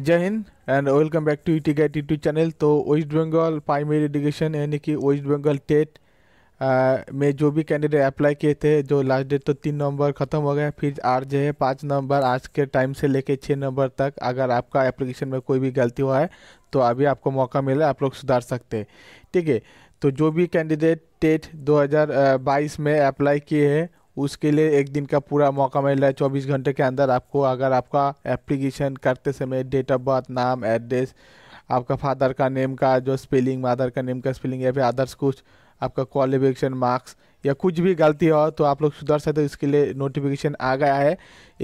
जय Hind and welcome back to T guide YouTube channel तो West Bengal primary education यानी कि वेस्ट बंगाल टेट में जो भी कैंडिडेट अप्लाई किए थे जो लास्ट डेट तो तीन नवंबर ख़त्म हो गया फिर आज जो है पाँच नवंबर आज के टाइम से लेके छः नवंबर तक अगर आपका एप्लीकेशन में कोई भी गलती हुआ है तो अभी आपको मौका मिला आप लोग सुधार सकते हैं ठीक है तो जो भी कैंडिडेट टेट दो में अप्लाई किए हैं उसके लिए एक दिन का पूरा मौका मिल रहा है चौबीस घंटे के अंदर आपको अगर आपका एप्लीकेशन करते समय डेट ऑफ बर्थ नाम एड्रेस आपका फादर का नेम का जो स्पेलिंग मदर का नेम का स्पेलिंग या फिर अदर्स कुछ आपका क्वालिफिकेशन मार्क्स या कुछ भी गलती हो तो आप लोग सुधार सकते हो इसके लिए नोटिफिकेशन आ गया है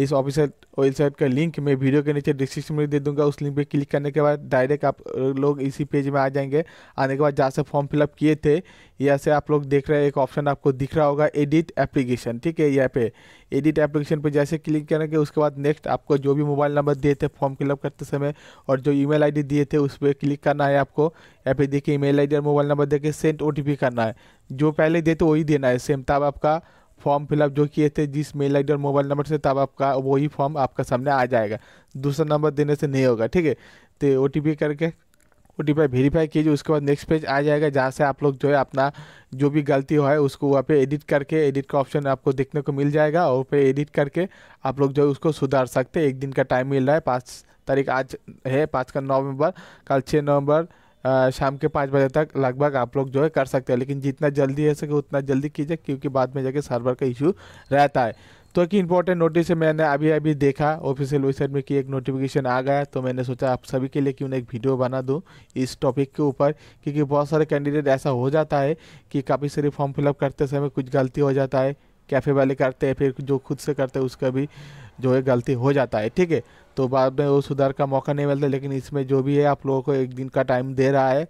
इस ऑफिसर वेबसाइट का लिंक मैं वीडियो के नीचे डिस्क्रिप्शन में दे दूंगा उस लिंक पे क्लिक करने के बाद डायरेक्ट आप लोग इसी पेज में आ जाएंगे आने के बाद जहाँ से फॉर्म फिलअप किए थे यहाँ से आप लोग देख रहे हैं एक ऑप्शन आपको दिख रहा होगा एडिट एप्लीकेशन ठीक है यहाँ पे एडिट एप्लीकेशन पर जैसे क्लिक करेंगे उसके बाद नेक्स्ट आपको जो भी मोबाइल नंबर दिए थे फॉर्म फिलअप करते समय और जो ईमेल आईडी दिए थे उस पर क्लिक करना है आपको यहाँ पे देखिए ईमेल आईडी और मोबाइल नंबर देखिए सेंड पी करना है जो पहले देते वही देना है सेम तब आपका फॉर्म फिलअप जो किए थे जिस मेल आई डी और मोबाइल नंबर से तब आपका वही फॉर्म आपका सामने आ जाएगा दूसरा नंबर देने से नहीं होगा ठीक है तो ओ टी पी करके ओ टी पी वेरीफाई कीजिए उसके बाद नेक्स्ट पेज आ जाएगा जहाँ से आप लोग जो है अपना जो भी गलती हो है उसको वहाँ पे एडिट करके एडिट का ऑप्शन आपको देखने को मिल जाएगा और पे एडिट करके आप लोग जो है उसको सुधार सकते हैं एक दिन का टाइम मिल रहा है पाँच तारीख आज है पाँच का नवंबर कल छः नवंबर शाम के पाँच बजे तक लगभग आप लोग जो है कर सकते हैं लेकिन जितना जल्दी हो सके उतना जल्दी कीजिए क्योंकि बाद में जाके सर्वर का इशू रहता है तो एक इंपॉर्टेंट नोटिस मैंने अभी अभी देखा ऑफिशियल वेबसाइट में कि एक नोटिफिकेशन आ गया तो मैंने सोचा आप सभी के लिए क्यों ना एक वीडियो बना दूँ इस टॉपिक के ऊपर क्योंकि बहुत सारे कैंडिडेट ऐसा हो जाता है कि काफ़ी सारे फॉर्म फिलअप करते समय कुछ गलती हो जाता है कैफ़े वाले करते हैं फिर जो खुद से करते हैं उसका भी जो है गलती हो जाता है ठीक है तो बाद में वो सुधार का मौका नहीं मिलता लेकिन इसमें जो भी है आप लोगों को एक दिन का टाइम दे रहा है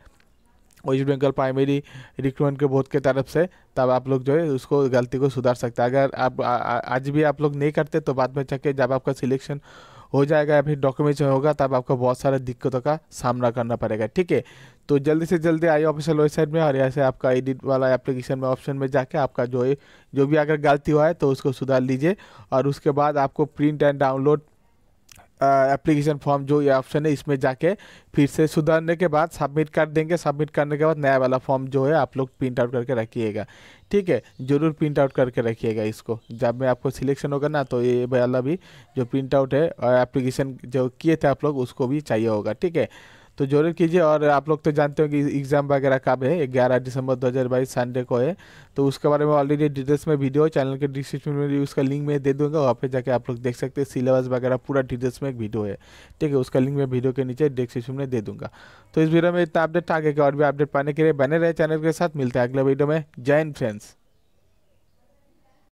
वेस्ट बंगाल प्राइमरी रिक्रूटमेंट के बोर्ड के तरफ से तब आप लोग जो है उसको गलती को सुधार सकते हैं अगर आप आज भी आप लोग नहीं करते तो बाद में चक्के जब आपका सिलेक्शन हो जाएगा या फिर डॉक्यूमेंट्स होगा तब आपको बहुत सारे दिक्कतों का सामना करना पड़ेगा ठीक है तो जल्दी से जल्दी आइए ऑफिशियल वेबसाइट में और यहाँ से आपका एडिट वाला एप्लीकेशन में ऑप्शन में जाके आपका जो है जो भी अगर गलती हुआ है तो उसको सुधार लीजिए और उसके बाद आपको print and download application form जो ये ऑप्शन है इसमें जाके फिर से सुधारने के बाद सबमिट कर देंगे सबमिट करने के बाद नया वाला फॉर्म जो है आप लोग प्रिंट आउट करके रखिएगा ठीक है ज़रूर प्रिंट आउट करके रखिएगा इसको जब मैं आपको सिलेक्शन होगा ना तो ये वाला भी जो प्रिंट आउट है एप्लीकेशन जो किए थे आप लोग उसको भी चाहिए होगा ठीक है तो जरूर कीजिए और आप लोग तो जानते हो कि एग्ज़ाम वगैरह कब है ग्यारह दिसंबर बाईस संडे को है तो उसके बारे में ऑलरेडी डिटेल्स में वीडियो चैनल के डिस्क्रिप्शन में उसका लिंक मैं दे दूंगा वहाँ पे जाके आप लोग देख सकते हैं सिलेबस वगैरह पूरा डिटेल्स में एक वीडियो है ठीक है उसका लिंक मैं वीडियो के नीचे डिस्क्रिप्शन में दे दूंगा तो इस वीडियो में इतना अपडेट आगे के और भी अपडेट पाने के लिए बने रहे चैनल के साथ मिलते हैं अगले वीडियो में जैन फ्रेंड्स